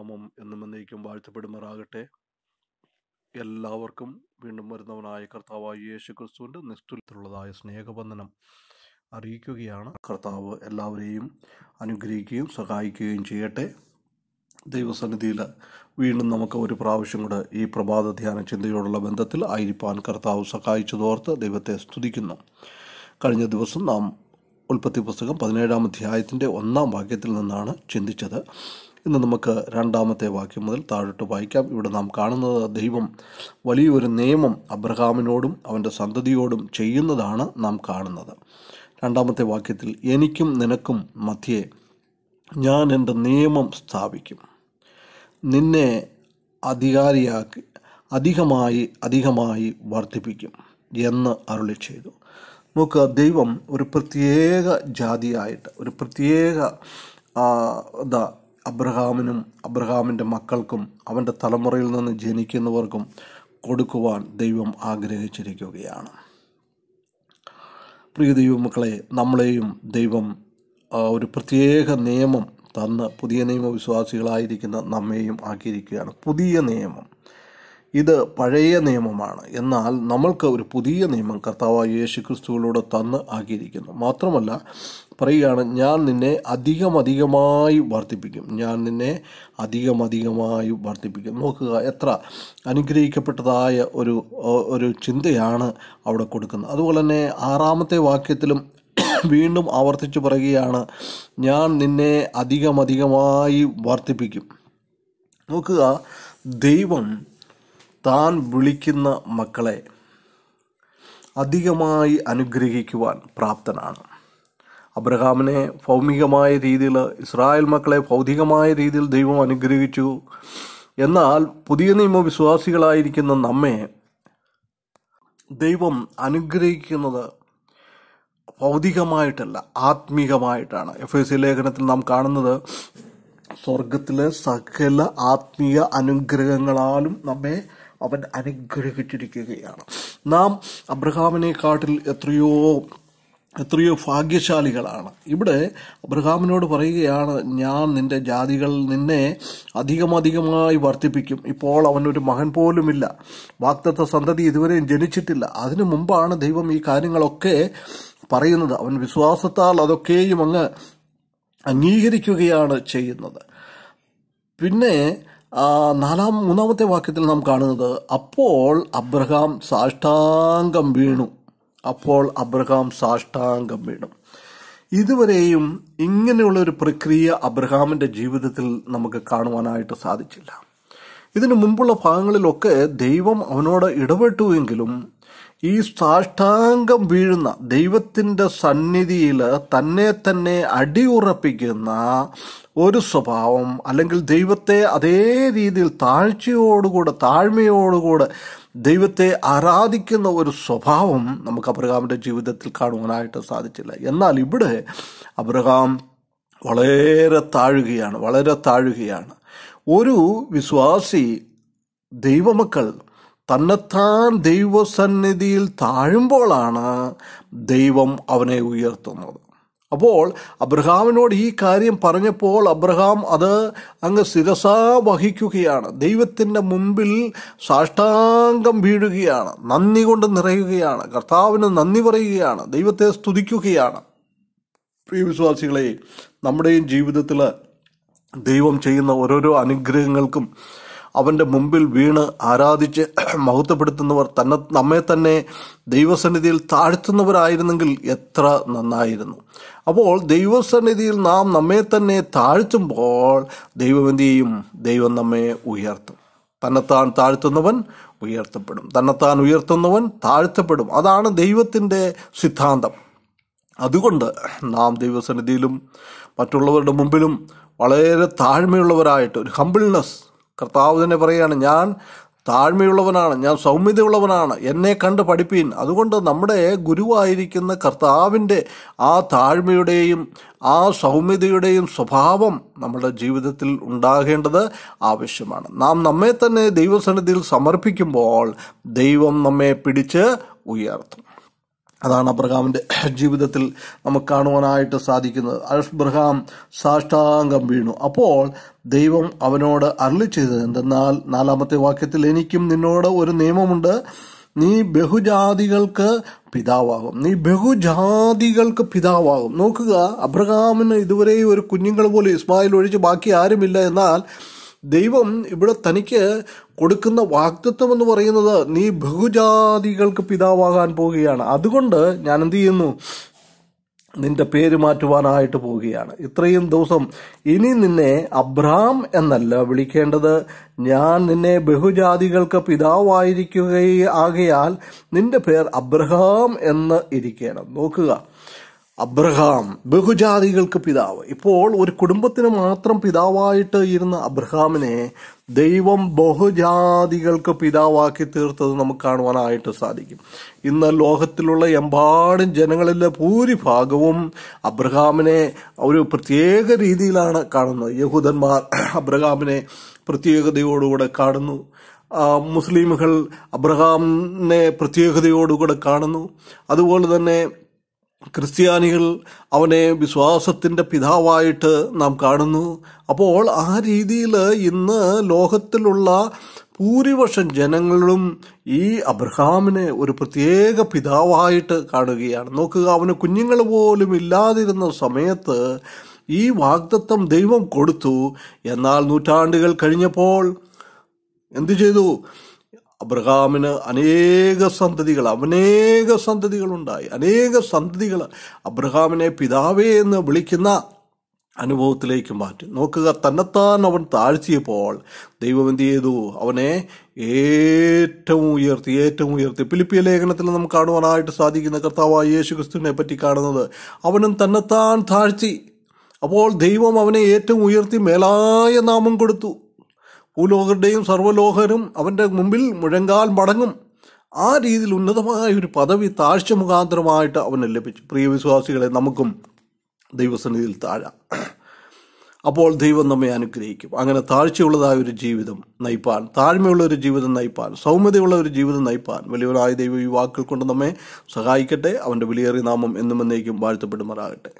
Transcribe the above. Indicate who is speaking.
Speaker 1: നാമം എന്നും എന്നേക്കും വാഴ്ത്തപ്പെടുമാറാകട്ടെ എല്ലാവർക്കും വീണ്ടും വരുന്നവനായ കർത്താവായ യേശു ക്രിസ്തുവിൻ്റെ നിസ്തുലത്തിലുള്ളതായ സ്നേഹബന്ധനം അറിയിക്കുകയാണ് കർത്താവ് എല്ലാവരെയും അനുഗ്രഹിക്കുകയും സഹായിക്കുകയും ചെയ്യട്ടെ ദൈവസന്നിധിയിൽ വീണ്ടും നമുക്ക് ഒരു പ്രാവശ്യം കൂടെ ഈ പ്രഭാത ധ്യാന ചിന്തയോടുള്ള ബന്ധത്തിൽ ആയിരിക്കാൻ കർത്താവ് സഹായിച്ചതോർത്ത് ദൈവത്തെ സ്തുതിക്കുന്നു കഴിഞ്ഞ ദിവസം നാം ഉൽപ്പത്തി പുസ്തകം പതിനേഴാം അധ്യായത്തിൻ്റെ ഒന്നാം വാക്യത്തിൽ നിന്നാണ് ചിന്തിച്ചത് ഇന്ന് നമുക്ക് രണ്ടാമത്തെ വാക്യം മുതൽ താഴോട്ട് വായിക്കാം ഇവിടെ നാം കാണുന്നത് ദൈവം വലിയൊരു നിയമം അബ്രഹാമിനോടും അവൻ്റെ സന്തതിയോടും ചെയ്യുന്നതാണ് നാം കാണുന്നത് രണ്ടാമത്തെ വാക്യത്തിൽ എനിക്കും നിനക്കും മധ്യേ ഞാൻ എൻ്റെ നിയമം സ്ഥാപിക്കും നിന്നെ അധികാരിയാക്കി അധികമായി അധികമായി വർദ്ധിപ്പിക്കും എന്ന് അരുളി ചെയ്തു നമുക്ക് ദൈവം ഒരു പ്രത്യേക ജാതിയായിട്ട് ഒരു പ്രത്യേക എന്താ അബ്രഹാമിനും അബ്രഹാമിൻ്റെ മക്കൾക്കും അവൻ്റെ തലമുറയിൽ നിന്ന് ജനിക്കുന്നവർക്കും കൊടുക്കുവാൻ ദൈവം ആഗ്രഹിച്ചിരിക്കുകയാണ് പ്രിയ ദൈവമക്കളെ നമ്മളെയും ദൈവം ഒരു പ്രത്യേക നിയമം തന്ന് പുതിയ നിയമവിശ്വാസികളായിരിക്കുന്ന നമ്മെയും ആക്കിയിരിക്കുകയാണ് പുതിയ നിയമം ഇത് പഴയ നിയമമാണ് എന്നാൽ നമ്മൾക്ക് ഒരു പുതിയ നിയമം കർത്താവായ യേശു ക്രിസ്തുവിലൂടെ തന്ന് ആക്കിയിരിക്കുന്നു മാത്രമല്ല പറയുകയാണ് ഞാൻ നിന്നെ അധികമധികമായി വർദ്ധിപ്പിക്കും ഞാൻ നിന്നെ അധികമധികമായി വർദ്ധിപ്പിക്കും നോക്കുക എത്ര അനുഗ്രഹിക്കപ്പെട്ടതായ ഒരു ഒരു ചിന്തയാണ് അവിടെ കൊടുക്കുന്നത് അതുപോലെ തന്നെ ആറാമത്തെ വാക്യത്തിലും വീണ്ടും ആവർത്തിച്ച് പറയുകയാണ് ഞാൻ നിന്നെ അധികമധികമായി വർദ്ധിപ്പിക്കും നോക്കുക ദൈവം താൻ വിളിക്കുന്ന മക്കളെ അധികമായി അനുഗ്രഹിക്കുവാൻ പ്രാപ്തനാണ് അബ്രഹാമിനെ ഭൗമികമായ രീതിയിൽ ഇസ്രായേൽ മക്കളെ ഭൗതികമായ രീതിയിൽ ദൈവം അനുഗ്രഹിച്ചു എന്നാൽ പുതിയ നിയമവിശ്വാസികളായിരിക്കുന്ന നമ്മെ ദൈവം അനുഗ്രഹിക്കുന്നത് ഭൗതികമായിട്ടല്ല ആത്മീകമായിട്ടാണ് എഫ് എസ് ലേഖനത്തിൽ നാം കാണുന്നത് സ്വർഗത്തിലെ സകല ആത്മീയ അനുഗ്രഹങ്ങളാലും നമ്മെ അവൻ അനുഗ്രഹിച്ചിരിക്കുകയാണ് നാം അബ്രഹാമിനെ കാട്ടിൽ എത്രയോ എത്രയോ ഭാഗ്യശാലികളാണ് ഇവിടെ അബ്രഹാമിനോട് പറയുകയാണ് ഞാൻ നിന്റെ ജാതികൾ നിന്നെ അധികമധികമായി വർദ്ധിപ്പിക്കും ഇപ്പോൾ അവനൊരു മകൻ പോലുമില്ല വാക്തത്വ സന്തതി ഇതുവരെയും ജനിച്ചിട്ടില്ല അതിനു മുമ്പാണ് ദൈവം ഈ കാര്യങ്ങളൊക്കെ പറയുന്നത് അവൻ വിശ്വാസത്താൽ അതൊക്കെയും അങ്ങ് അംഗീകരിക്കുകയാണ് ചെയ്യുന്നത് പിന്നെ നാലാം മൂന്നാമത്തെ വാക്യത്തിൽ നാം കാണുന്നത് അപ്പോൾ അബ്രഹാം സാഷ്ടാംഗം വീണു അപ്പോൾ അബ്രഹാം സാഷ്ടാംഗം വീണു ഇതുവരെയും ഇങ്ങനെയുള്ള ഒരു പ്രക്രിയ അബ്രഹാമിൻ്റെ ജീവിതത്തിൽ നമുക്ക് കാണുവാനായിട്ട് സാധിച്ചില്ല ഇതിനു മുമ്പുള്ള ഭാഗങ്ങളിലൊക്കെ ദൈവം അവനോട് ഇടപെട്ടുവെങ്കിലും ഈ സാഷ്ടാംഗം വീഴുന്ന ദൈവത്തിൻ്റെ സന്നിധിയിൽ തന്നെ തന്നെ അടിയുറപ്പിക്കുന്ന ഒരു സ്വഭാവം അല്ലെങ്കിൽ ദൈവത്തെ അതേ രീതിയിൽ താഴ്ചയോടുകൂടെ താഴ്മയോടുകൂടെ ദൈവത്തെ ആരാധിക്കുന്ന ഒരു സ്വഭാവം നമുക്ക് അബ്രഹാമിൻ്റെ ജീവിതത്തിൽ കാണുവാനായിട്ട് സാധിച്ചില്ല എന്നാൽ ഇവിടെ അബ്രഹാം വളരെ താഴുകയാണ് വളരെ താഴുകയാണ് ഒരു വിശ്വാസി ദൈവമക്കൾ തന്നെത്താൻ ദൈവസന്നിധിയിൽ താഴുമ്പോഴാണ് ദൈവം അവനെ ഉയർത്തുന്നത് അപ്പോൾ അബ്രഹാമിനോട് ഈ കാര്യം പറഞ്ഞപ്പോൾ അബ്രഹാം അത് അങ്ങ് ശിരസ വഹിക്കുകയാണ് ദൈവത്തിൻ്റെ മുമ്പിൽ സാഷ്ടാംഗം വീഴുകയാണ് നന്ദി കൊണ്ട് നിറയുകയാണ് കർത്താവിന് നന്ദി പറയുകയാണ് ദൈവത്തെ സ്തുതിക്കുകയാണ് പ്രിയ വിശ്വാസികളെ നമ്മുടെയും ജീവിതത്തിൽ ദൈവം ചെയ്യുന്ന ഓരോരോ അനുഗ്രഹങ്ങൾക്കും അവൻ്റെ മുമ്പിൽ വീണ് ആരാധിച്ച് മഹത്വപ്പെടുത്തുന്നവർ തന്നെ നമ്മെ തന്നെ ദൈവസന്നിധിയിൽ താഴ്ത്തുന്നവരായിരുന്നെങ്കിൽ എത്ര നന്നായിരുന്നു അപ്പോൾ ദൈവസന്നിധിയിൽ നാം നമ്മെ തന്നെ താഴ്ത്തുമ്പോൾ ദൈവം ദൈവം നമ്മെ ഉയർത്തും തന്നെത്താൻ താഴ്ത്തുന്നവൻ ഉയർത്തപ്പെടും തന്നെത്താൻ ഉയർത്തുന്നവൻ താഴ്ത്തപ്പെടും അതാണ് ദൈവത്തിൻ്റെ സിദ്ധാന്തം അതുകൊണ്ട് നാം ദൈവസന്നിധിയിലും മറ്റുള്ളവരുടെ മുമ്പിലും വളരെ താഴ്മയുള്ളവരായിട്ട് ഒരു ഹമ്പിൾനെസ് കർത്താവ് തന്നെ പറയുകയാണ് ഞാൻ താഴ്മയുള്ളവനാണ് ഞാൻ സൗമ്യതയുള്ളവനാണ് എന്നെ കണ്ട് പഠിപ്പീൻ അതുകൊണ്ട് നമ്മുടെ ഗുരുവായിരിക്കുന്ന കർത്താവിൻ്റെ ആ താഴ്മയുടെയും ആ സൗമ്യതയുടെയും സ്വഭാവം നമ്മുടെ ജീവിതത്തിൽ ഉണ്ടാകേണ്ടത് ആവശ്യമാണ് നാം നമ്മെ തന്നെ ദൈവസന്നിധിയിൽ സമർപ്പിക്കുമ്പോൾ ദൈവം നമ്മെ പിടിച്ച് ഉയർത്തും അതാണ് അബ്രഹാമിൻ്റെ ജീവിതത്തിൽ നമുക്ക് കാണുവാനായിട്ട് സാധിക്കുന്നത് അബ്രഹാം സാഷ്ടാംഗം വീണു അപ്പോൾ ദൈവം അവനോട് അരളി ചെയ്തത് എന്തെന്നാൽ നാലാമത്തെ വാക്യത്തിൽ എനിക്കും നിന്നോട് ഒരു നിയമമുണ്ട് നീ ബഹുജാതികൾക്ക് പിതാവാകും നീ ബഹുജാതികൾക്ക് പിതാവാകും നോക്കുക അബ്രഹാമിന് ഇതുവരെ ഒരു കുഞ്ഞുങ്ങൾ പോലും ഇസ്മായിൽ ഒഴിച്ച് ബാക്കി ആരുമില്ല എന്നാൽ ദൈവം ഇവിടെ തനിക്ക് കൊടുക്കുന്ന വാക്തത്വം എന്ന് പറയുന്നത് നീ ബഹുജാതികൾക്ക് പിതാവാകാൻ പോവുകയാണ് അതുകൊണ്ട് ഞാൻ എന്ത് ചെയ്യുന്നു നിന്റെ പേര് മാറ്റുവാനായിട്ട് പോവുകയാണ് ഇത്രയും ദിവസം ഇനി നിന്നെ അബ്രാം എന്നല്ല വിളിക്കേണ്ടത് ഞാൻ നിന്നെ ബഹുജാതികൾക്ക് പിതാവായിരിക്കുകയാകയാൽ നിന്റെ പേർ അബ്രഹാം എന്ന് ഇരിക്കണം നോക്കുക അബ്രഹാം ബഹുജാതികൾക്ക് പിതാവ് ഇപ്പോൾ ഒരു കുടുംബത്തിന് മാത്രം പിതാവായിട്ട് ഇരുന്ന അബ്രഹാമിനെ ദൈവം ബഹുജാതികൾക്ക് പിതാവാക്കി തീർത്തത് നമുക്ക് കാണുവാനായിട്ട് സാധിക്കും ഇന്ന് ലോകത്തിലുള്ള എമ്പാടും ജനങ്ങളിലെ ഭൂരിഭാഗവും അബ്രഹാമിനെ ഒരു പ്രത്യേക രീതിയിലാണ് കാണുന്നത് യഹൂദന്മാർ അബ്രഹാമിനെ പ്രത്യേകതയോടുകൂടെ കാണുന്നു മുസ്ലിമുകൾ അബ്രഹാമിനെ പ്രത്യേകതയോടുകൂടെ കാണുന്നു അതുപോലെ തന്നെ ക്രിസ്ത്യാനികൾ അവനെ വിശ്വാസത്തിൻ്റെ പിതാവായിട്ട് നാം കാണുന്നു അപ്പോൾ ആ രീതിയിൽ ഇന്ന് ലോകത്തിലുള്ള ഭൂരിപക്ഷം ജനങ്ങളും ഈ അബ്രഹാമിനെ ഒരു പ്രത്യേക പിതാവായിട്ട് കാണുകയാണ് നോക്കുക അവന് കുഞ്ഞുങ്ങൾ പോലും ഇല്ലാതിരുന്ന സമയത്ത് ഈ വാഗ്ദത്വം ദൈവം കൊടുത്തു എന്നാൽ നൂറ്റാണ്ടുകൾ കഴിഞ്ഞപ്പോൾ എന്തു ചെയ്തു അബ്രഹാമിന് അനേക സന്തതികൾ അനേക സന്തതികളുണ്ടായി അനേക സന്തതികൾ അബ്രഹാമിനെ പിതാവേ എന്ന് വിളിക്കുന്ന അനുഭവത്തിലേക്ക് മാറ്റി നോക്കുക തന്നെത്താൻ അവൻ താഴ്ത്തിയപ്പോൾ ദൈവം എന്ത് ചെയ്തു അവനെ ഏറ്റവും ഉയർത്തി ഏറ്റവും ഉയർത്തി ഫിലിപ്പിയ ലേഖനത്തിൽ നമുക്ക് കാണുവാനായിട്ട് സാധിക്കുന്ന കർത്താവായ യേശു ക്രിസ്തുവിനെ പറ്റി കാണുന്നത് അവനും തന്നെത്താൻ താഴ്ത്തി അപ്പോൾ ദൈവം അവനെ ഏറ്റവും ഉയർത്തി മേലായ നാമം കൊടുത്തു ഭൂലോകരുടെയും സർവ്വലോകരും അവൻ്റെ മുമ്പിൽ മുഴങ്കാൽ മടങ്ങും ആ രീതിയിൽ ഉന്നതമായ ഒരു പദവി താഴ്ച മുഖാന്തരമായിട്ട് അവന് ലഭിച്ചു പ്രിയവിശ്വാസികളെ നമുക്കും ദൈവസന്നിധിയിൽ താഴാം അപ്പോൾ ദൈവം നമ്മെ അനുഗ്രഹിക്കും അങ്ങനെ താഴ്ചയുള്ളതായ ഒരു ജീവിതം നയിപ്പാൻ താഴ്മയുള്ള ഒരു ജീവിതം നയിപ്പാൻ സൗമ്യതയുള്ള ഒരു ജീവിതം നയിപ്പാൻ വലിയവരായ ദൈവം യുവാക്കൾ കൊണ്ട് നമ്മെ സഹായിക്കട്ടെ അവൻ്റെ വിലയേറിയ നാമം എന്നും എന്നേക്കും വാഴ്ത്തപ്പെടുമാറാകട്ടെ